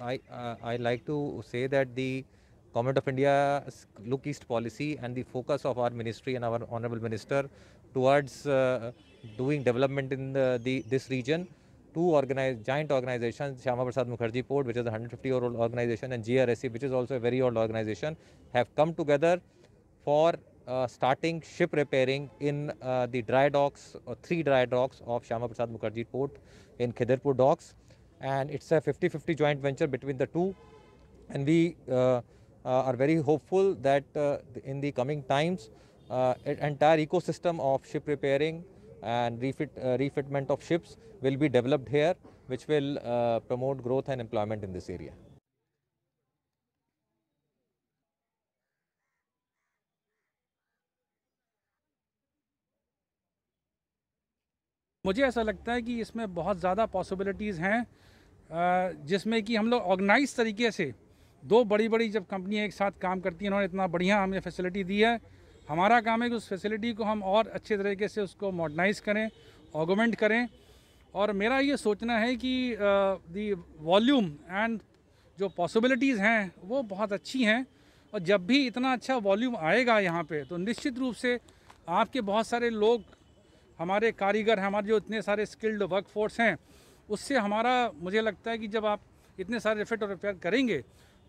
I, uh, I like to say that the Government of India's Look East policy and the focus of our ministry and our Honorable Minister towards uh, doing development in the, the, this region. Two giant organizations, Shama Prasad Mukherjee Port, which is a 150 year old organization, and GRSE, which is also a very old organization, have come together for uh, starting ship repairing in uh, the dry docks, or uh, three dry docks of Shama Prasad Mukherjee Port in Khidirpur docks and it's a 50-50 joint venture between the two and we uh, uh, are very hopeful that uh, in the coming times entire ecosystem of ship repairing and refit, refitment of ships will be developed here which will promote growth and employment in this area. मुझे ऐसा लगता है कि इसमें बहुत ज़्यादा possibilities हैं जिसमें कि हम लोग ऑर्गेनाइज तरीके से दो बड़ी बड़ी जब कंपनियाँ एक साथ काम करती हैं उन्होंने इतना बढ़िया हमें फैसिलिटी दी है हमारा काम है कि उस फैसिलिटी को हम और अच्छे तरीके से उसको मॉडर्नाइज करें ऑगोमेंट करें और मेरा ये सोचना है कि दी वॉल्यूम एंड जो पॉसिबिलिटीज़ हैं वो बहुत अच्छी हैं और जब भी इतना अच्छा वॉल्यूम आएगा यहाँ पे तो निश्चित रूप से आपके बहुत सारे लोग हमारे कारीगर हैं हमारे जो इतने सारे स्किल्ड वर्क फोर्स हैं उससे हमारा मुझे लगता है कि जब आप इतने सारे रिफिट और रिपेयर करेंगे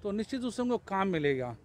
तो निश्चित रूप से उनको काम मिलेगा